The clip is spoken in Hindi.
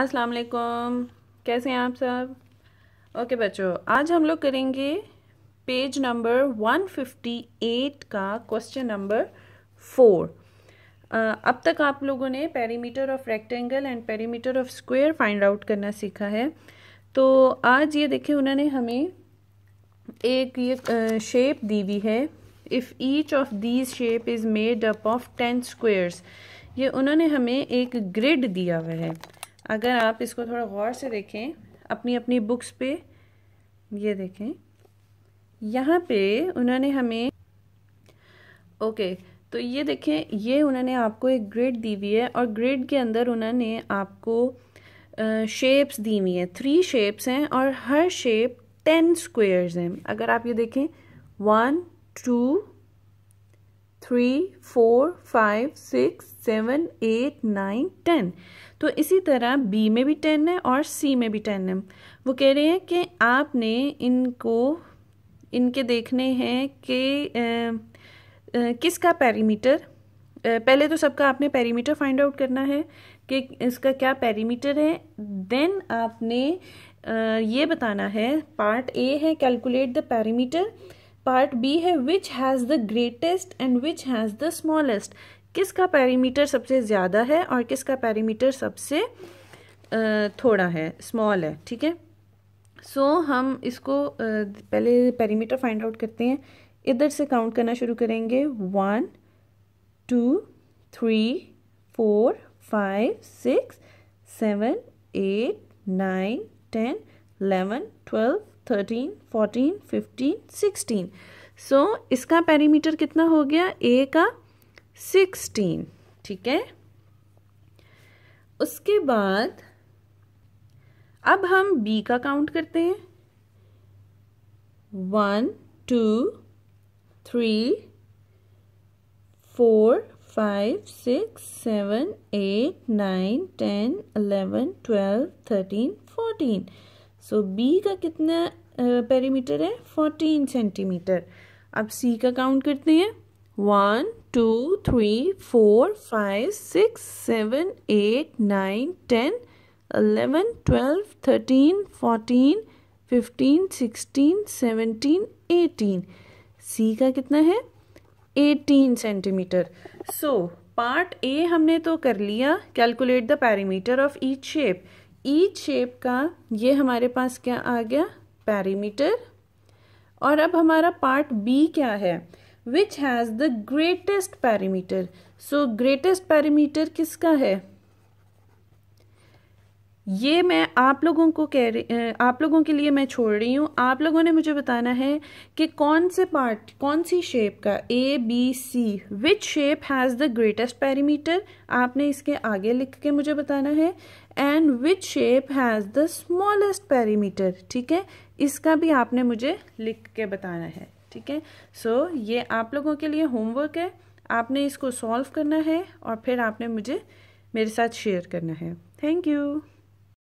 अस्सलाम वालेकुम कैसे हैं आप सब ओके बच्चों आज हम लोग करेंगे पेज नंबर 158 का क्वेश्चन नंबर फोर अब तक आप लोगों ने perimeter of rectangle and perimeter of square find out करना सीखा है तो आज ये देखिए उन्होंने हमें एक ये शेप दी हुई है if each of these shape is made up of ten squares ये उन्होंने हमें एक ग्रिड दिया हुआ है अगर आप इसको थोड़ा गौर से देखें अपनी अपनी बुक्स पे ये देखें यहाँ पे उन्होंने हमें ओके तो ये देखें ये उन्होंने आपको एक ग्रेड दी हुई है और ग्रेड के अंदर उन्होंने आपको शेप्स दी हुई हैं थ्री शेप्स हैं और हर शेप टेन स्क्वेयर्स हैं अगर आप ये देखें one two three four five six seven eight nine ten तो इसी तरह बी में भी टेन है और सी में भी टेन है वो कह रहे हैं कि आपने इनको इनके देखने हैं कि किसका पैरीमीटर पहले तो सबका आपने पैरीमीटर फाइंड आउट करना है कि इसका क्या पैरीमीटर है देन आपने ये बताना है पार्ट ए है calculate the perimeter part B है which has the greatest and which has the smallest किसका पैरीमीटर सबसे ज़्यादा है और किसका पैरीमीटर सबसे थोड़ा है स्मॉल है ठीक है सो so, हम इसको पहले पैरीमीटर फाइंड आउट करते हैं इधर से काउंट करना शुरू करेंगे one two three four five six seven eight nine ten eleven twelve thirteen fourteen fifteen sixteen so इसका पेरीमीटर कितना हो गया ए का सिक्सटीन ठीक है उसके बाद अब हम बी का काउंट करते हैं one two three four five six seven eight nine ten eleven twelve thirteen fourteen so so, B का कितना पेरीमीटर है फोर्टीन सेंटीमीटर अब सी का काउंट करते हैं one two three four five six seven eight nine ten eleven twelve thirteen fourteen fifteen sixteen seventeen eighteen C का कितना है eighteen centimetre so part A हमने तो कर लिया calculate the perimeter of each shape each e shape का ये हमारे पास क्या आ गया पैरीमीटर और अब हमारा पार्ट बी क्या है which has the greatest perimeter so greatest perimeter किसका है ये मैं आप लोगों को कह रही आप लोगों के लिए मैं छोड़ रही हूँ आप लोगों ने मुझे बताना है कि कौन से पार्ट कौन सी शेप का A B C which shape has the greatest perimeter आपने इसके आगे लिख के मुझे बताना है and which shape has the smallest perimeter ठीक है इसका भी आपने मुझे लिख के बताना है ठीक है सो ये आप लोगों के लिए होमवर्क है आपने इसको सॉल्व करना है और फिर आपने मुझे मेरे साथ शेयर करना है थैंक यू